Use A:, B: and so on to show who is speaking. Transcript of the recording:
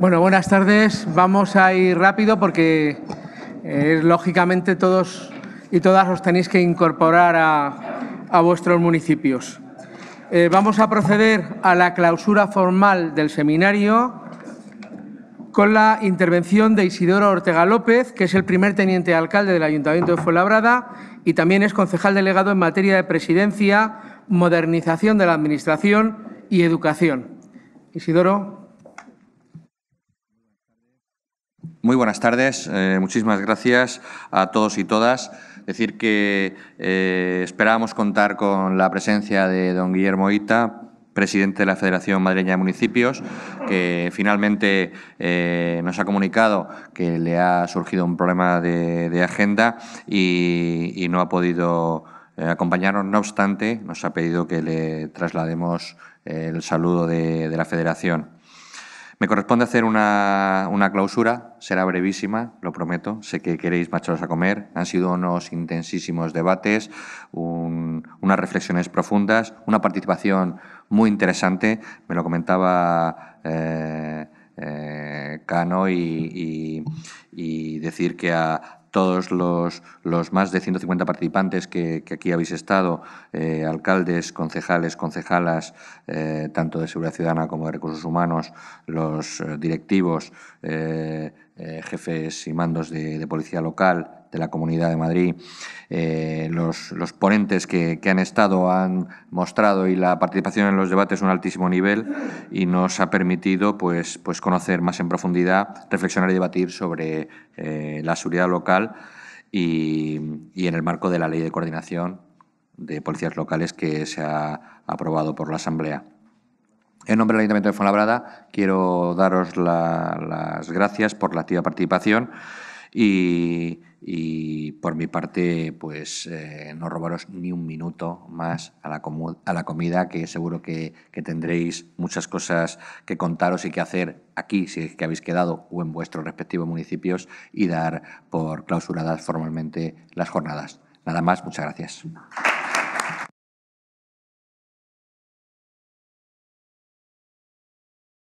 A: Bueno, buenas tardes. Vamos a ir rápido porque eh, lógicamente todos y todas os tenéis que incorporar a, vuestros municipios. Eh, vamos a proceder a la clausura formal del seminario con la intervención de Isidoro Ortega López, que es el primer teniente alcalde del Ayuntamiento de Fuenlabrada y también es concejal delegado en materia de presidencia, modernización de la Administración y educación. Isidoro.
B: Muy buenas tardes, eh, muchísimas gracias a todos y todas. Decir que eh, esperábamos contar con la presencia de don Guillermo Ita, presidente de la Federación Madrileña de Municipios, que finalmente eh, nos ha comunicado que le ha surgido un problema de, agenda y, no ha podido acompañarnos. No obstante, nos ha pedido que le traslademos el saludo de, de la Federación. Me corresponde hacer una, clausura, será brevísima, lo prometo. Sé que queréis marcharos a comer. Han sido unos intensísimos debates, unas reflexiones profundas, una participación muy interesante. Me lo comentaba. Eh, eh, Cano y, decir que a, todos los, más de 150 participantes que, aquí habéis estado, eh, alcaldes, concejales, concejalas, eh, tanto de Seguridad Ciudadana como de Recursos Humanos, los eh, directivos, jefes y mandos de policía local, de la Comunidad de Madrid. Eh, los, ponentes que, han estado han mostrado y la participación en los debates un altísimo nivel y nos ha permitido pues, pues conocer más en profundidad, reflexionar y debatir sobre eh, la seguridad local y, en el marco de la Ley de Coordinación de Policías Locales que se ha aprobado por la Asamblea. En nombre del Ayuntamiento de Fuenlabrada, quiero daros las gracias por la activa participación. Y, por mi parte, pues eh, no robaros ni un minuto más a la, comida, que seguro que, que, tendréis muchas cosas que contaros y que hacer aquí, si es que habéis quedado, o en vuestros respectivos municipios, y dar por clausuradas formalmente
A: las jornadas. Nada más, muchas gracias.